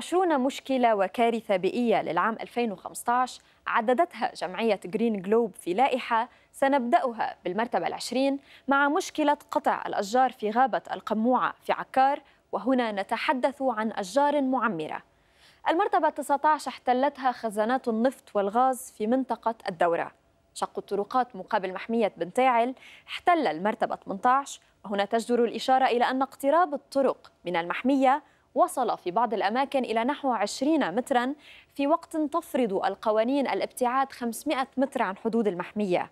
20 مشكلة وكارثة بيئية للعام 2015 عددتها جمعية جرين جلوب في لائحة سنبدأها بالمرتبة العشرين مع مشكلة قطع الأشجار في غابة القموعة في عكار وهنا نتحدث عن أشجار معمرة المرتبة 19 احتلتها خزانات النفط والغاز في منطقة الدورة شق الطرقات مقابل محمية بنتاعل احتل المرتبة 18 وهنا تجدر الإشارة إلى أن اقتراب الطرق من المحمية وصل في بعض الأماكن إلى نحو 20 مترا في وقت تفرض القوانين الابتعاد 500 متر عن حدود المحمية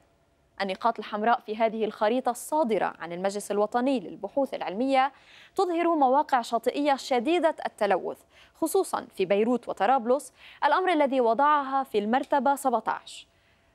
النقاط الحمراء في هذه الخريطة الصادرة عن المجلس الوطني للبحوث العلمية تظهر مواقع شاطئية شديدة التلوث خصوصا في بيروت وطرابلس الأمر الذي وضعها في المرتبة 17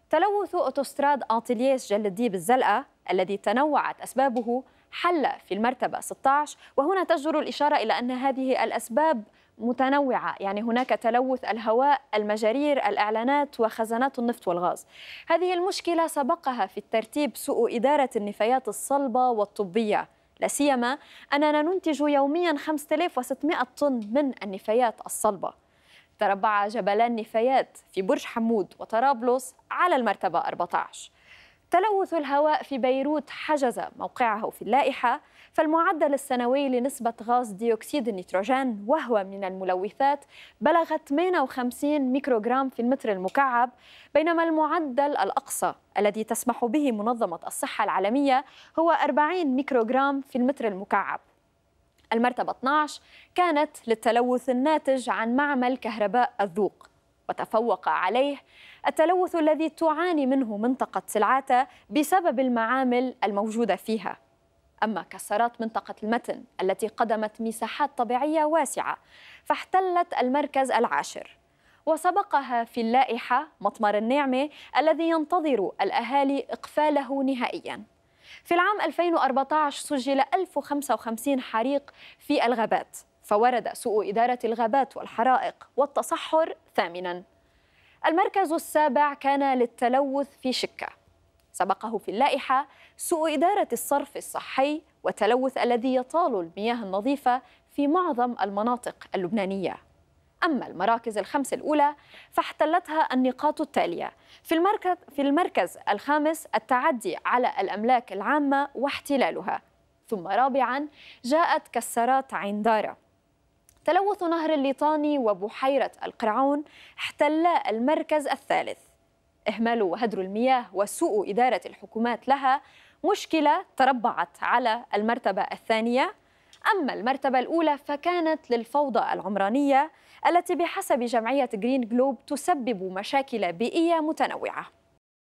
تلوث أوتوستراد أنتلييس جلديب الزلقة الذي تنوعت أسبابه حل في المرتبة 16 وهنا تجدر الإشارة إلى أن هذه الأسباب متنوعة يعني هناك تلوث الهواء المجارير الإعلانات وخزانات النفط والغاز هذه المشكلة سبقها في الترتيب سوء إدارة النفايات الصلبة والطبية لا سيما أننا ننتج يوميا 5600 طن من النفايات الصلبة تربع جبلان نفايات في برج حمود وطرابلس على المرتبة 14 تلوث الهواء في بيروت حجز موقعه في اللائحة فالمعدل السنوي لنسبة غاز ديوكسيد النيتروجين وهو من الملوثات بلغ 58 ميكروغرام في المتر المكعب بينما المعدل الأقصى الذي تسمح به منظمة الصحة العالمية هو 40 ميكروغرام في المتر المكعب المرتبة 12 كانت للتلوث الناتج عن معمل كهرباء الذوق وتفوق عليه التلوث الذي تعاني منه منطقة سلعاتة بسبب المعامل الموجودة فيها أما كسرات منطقة المتن التي قدمت مساحات طبيعية واسعة فاحتلت المركز العاشر وسبقها في اللائحة مطمر النعمة الذي ينتظر الأهالي إقفاله نهائياً في العام 2014 سجل 1055 حريق في الغابات فورد سوء إدارة الغابات والحرائق والتصحر ثامنا المركز السابع كان للتلوث في شكة سبقه في اللائحة سوء إدارة الصرف الصحي والتلوث الذي يطال المياه النظيفة في معظم المناطق اللبنانية أما المراكز الخمس الأولى فاحتلتها النقاط التالية في المركز, في المركز الخامس التعدي على الأملاك العامة واحتلالها ثم رابعا جاءت كسرات عندارة تلوث نهر الليطاني وبحيرة القرعون احتل المركز الثالث إهمال وهدر المياه وسوء إدارة الحكومات لها مشكلة تربعت على المرتبة الثانية أما المرتبة الأولى فكانت للفوضى العمرانية التي بحسب جمعية جرين جلوب تسبب مشاكل بيئية متنوعة